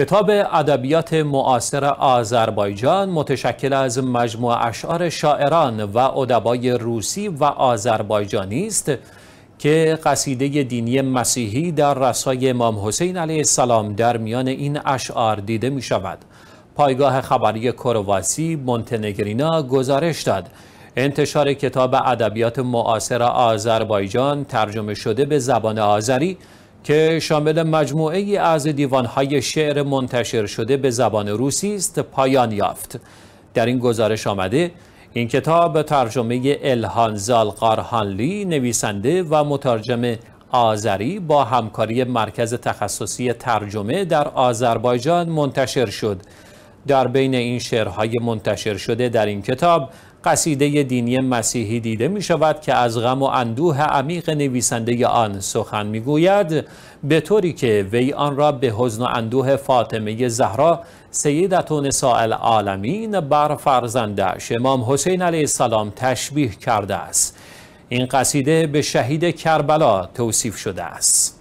کتاب ادبیات معاصر آذربایجان متشکل از مجموع اشعار شاعران و ادبای روسی و آذربایجانی است که قصیده دینی مسیحی در رسای امام حسین علیه السلام در میان این اشعار دیده می شود. پایگاه خبری کرواسی مونتنگرینا گزارش داد انتشار کتاب ادبیات معاصر آذربایجان ترجمه شده به زبان آذری که شامل مجموعه ای از دیوانهای شعر منتشر شده به زبان روسی است پایان یافت در این گزارش آمده این کتاب ترجمه الهان زالقارهانلی نویسنده و مترجم آذری با همکاری مرکز تخصصی ترجمه در آذربایجان منتشر شد در بین این شعرهای منتشر شده در این کتاب قصیده دینی مسیحی دیده می شود که از غم و اندوه عمیق نویسنده آن سخن می گوید به طوری که وی آن را به حزن و اندوه فاطمه زهرا سیدت و نساء العالمین بر فرزندش امام حسین علیه السلام تشبیه کرده است این قصیده به شهید کربلا توصیف شده است